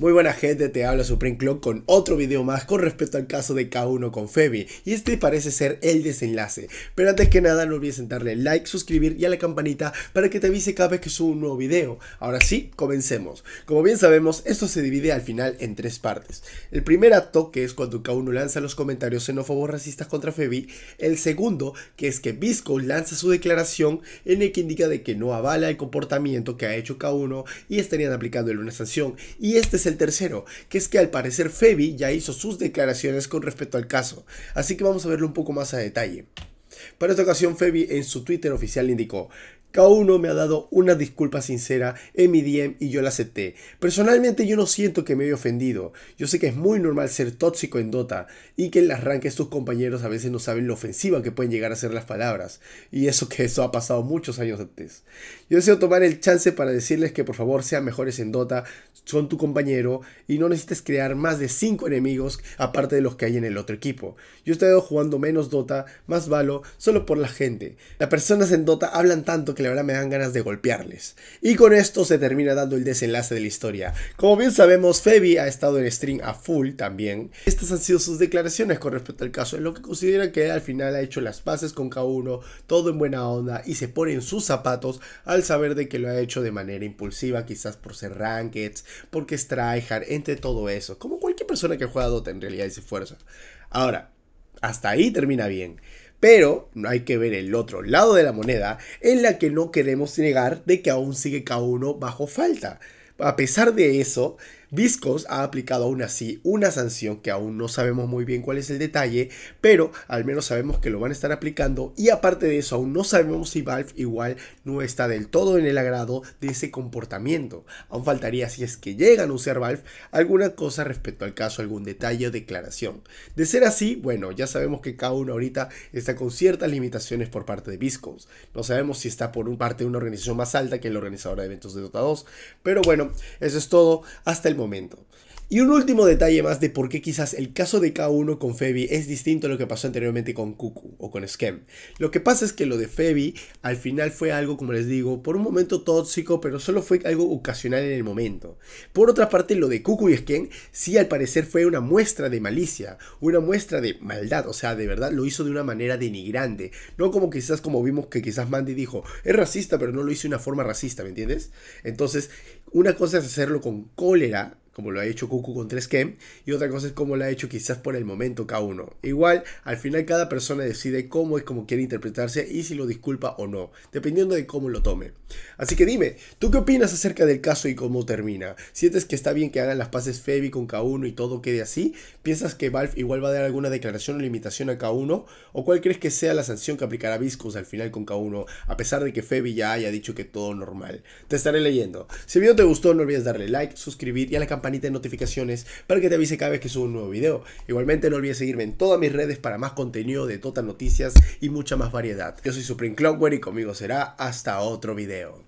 Muy buena gente, te habla Supreme Club con otro video más con respecto al caso de K1 con Febi, y este parece ser el desenlace. Pero antes que nada no olvides darle like, suscribir y a la campanita para que te avise cada vez que subo un nuevo video. Ahora sí, comencemos. Como bien sabemos, esto se divide al final en tres partes. El primer acto, que es cuando K1 lanza los comentarios xenófobos racistas contra Febi, El segundo, que es que Visco lanza su declaración en el que indica de que no avala el comportamiento que ha hecho K1 y estarían aplicándole una sanción. Y este el tercero, que es que al parecer Febi ya hizo sus declaraciones con respecto al caso, así que vamos a verlo un poco más a detalle. Para esta ocasión, Febi en su Twitter oficial indicó, cada uno me ha dado una disculpa sincera en mi DM y yo la acepté. Personalmente yo no siento que me haya ofendido. Yo sé que es muy normal ser tóxico en Dota y que en las ranques tus compañeros a veces no saben lo ofensiva que pueden llegar a ser las palabras. Y eso que eso ha pasado muchos años antes. Yo deseo tomar el chance para decirles que por favor sean mejores en Dota, son tu compañero y no necesites crear más de 5 enemigos aparte de los que hay en el otro equipo. Yo he estado jugando menos Dota, más Valor, solo por la gente. Las personas en Dota hablan tanto que la verdad me dan ganas de golpearles. Y con esto se termina dando el desenlace de la historia. Como bien sabemos, Febi ha estado en stream a full también. Estas han sido sus declaraciones con respecto al caso, en lo que considera que al final ha hecho las paces con K1, todo en buena onda y se pone en sus zapatos al saber de que lo ha hecho de manera impulsiva, quizás por ser Rankets. porque es tryhard, entre todo eso. Como cualquier persona que juega Dota en realidad y se Ahora, hasta ahí termina bien. Pero no hay que ver el otro lado de la moneda en la que no queremos negar de que aún sigue K1 bajo falta. A pesar de eso, Viscos ha aplicado aún así una sanción que aún no sabemos muy bien cuál es el detalle, pero al menos sabemos que lo van a estar aplicando y aparte de eso aún no sabemos si Valve igual no está del todo en el agrado de ese comportamiento. Aún faltaría si es que llega a anunciar Valve alguna cosa respecto al caso, algún detalle o declaración. De ser así, bueno, ya sabemos que cada uno ahorita está con ciertas limitaciones por parte de Viscos. No sabemos si está por parte de una organización más alta que el organizador de eventos de Dota 2, pero bueno, eso es todo hasta el momento momento. Y un último detalle más de por qué quizás el caso de K1 con Febi es distinto a lo que pasó anteriormente con Cuckoo o con Skem. Lo que pasa es que lo de Febi al final fue algo, como les digo, por un momento tóxico, pero solo fue algo ocasional en el momento. Por otra parte, lo de Cuckoo y Skem sí al parecer fue una muestra de malicia, una muestra de maldad, o sea, de verdad lo hizo de una manera denigrante. No como quizás como vimos que quizás Mandy dijo, es racista, pero no lo hizo de una forma racista, ¿me entiendes? Entonces, una cosa es hacerlo con cólera como lo ha hecho Cucu con 3K, y otra cosa es como lo ha hecho quizás por el momento K1 Igual, al final cada persona decide cómo es como quiere interpretarse y si lo disculpa o no, dependiendo de cómo lo tome. Así que dime, ¿tú qué opinas acerca del caso y cómo termina? ¿Sientes que está bien que hagan las paces Febi con K1 y todo quede así? ¿Piensas que Valve igual va a dar alguna declaración o limitación a K1? ¿O cuál crees que sea la sanción que aplicará Viscos al final con K1, a pesar de que Febi ya haya dicho que todo normal? Te estaré leyendo. Si el video te gustó, no olvides darle like, suscribir y a la panita de notificaciones para que te avise cada vez que subo un nuevo video. Igualmente no olvides seguirme en todas mis redes para más contenido de Total Noticias y mucha más variedad. Yo soy Supreme Clockware y conmigo será hasta otro video.